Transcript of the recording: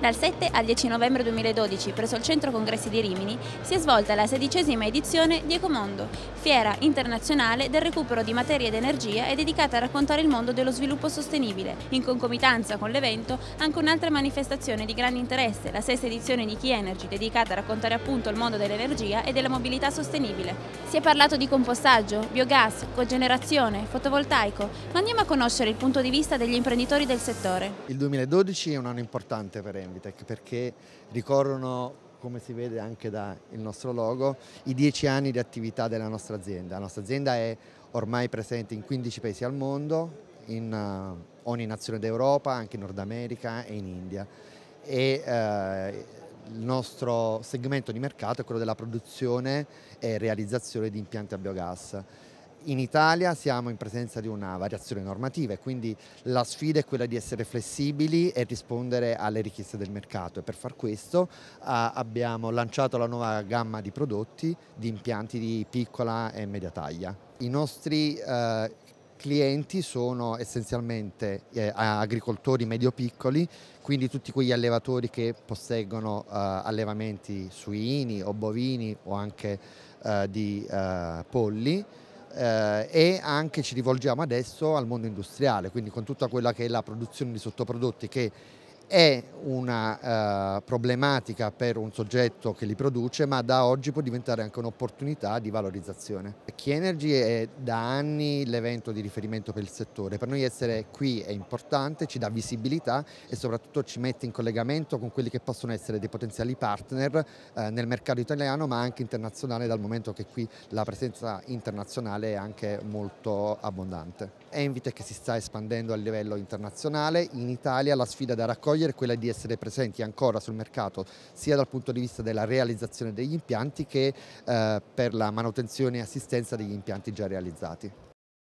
Dal 7 al 10 novembre 2012, presso il Centro Congressi di Rimini, si è svolta la sedicesima edizione di Ecomondo, fiera internazionale del recupero di materie ed energia e dedicata a raccontare il mondo dello sviluppo sostenibile. In concomitanza con l'evento, anche un'altra manifestazione di grande interesse, la sesta edizione di Key Energy, dedicata a raccontare appunto il mondo dell'energia e della mobilità sostenibile. Si è parlato di compostaggio, biogas, cogenerazione, fotovoltaico, ma andiamo a conoscere il punto di vista degli imprenditori del settore. Il 2012 è un anno importante per Emi Invitec perché ricorrono come si vede anche dal nostro logo, i dieci anni di attività della nostra azienda. La nostra azienda è ormai presente in 15 paesi al mondo, in eh, ogni nazione d'Europa, anche in Nord America e in India. E, eh, il nostro segmento di mercato è quello della produzione e realizzazione di impianti a biogas in Italia siamo in presenza di una variazione normativa e quindi la sfida è quella di essere flessibili e rispondere alle richieste del mercato e per far questo ah, abbiamo lanciato la nuova gamma di prodotti di impianti di piccola e media taglia. I nostri eh, clienti sono essenzialmente eh, agricoltori medio-piccoli, quindi tutti quegli allevatori che posseggono eh, allevamenti suini o bovini o anche eh, di eh, polli eh, e anche ci rivolgiamo adesso al mondo industriale, quindi con tutta quella che è la produzione di sottoprodotti che è una eh, problematica per un soggetto che li produce, ma da oggi può diventare anche un'opportunità di valorizzazione. Key Energy è da anni l'evento di riferimento per il settore, per noi essere qui è importante, ci dà visibilità e soprattutto ci mette in collegamento con quelli che possono essere dei potenziali partner eh, nel mercato italiano ma anche internazionale dal momento che qui la presenza internazionale è anche molto abbondante. Envitec si sta espandendo a livello internazionale, in Italia la sfida da raccogliere cogliere è quella di essere presenti ancora sul mercato sia dal punto di vista della realizzazione degli impianti che eh, per la manutenzione e assistenza degli impianti già realizzati.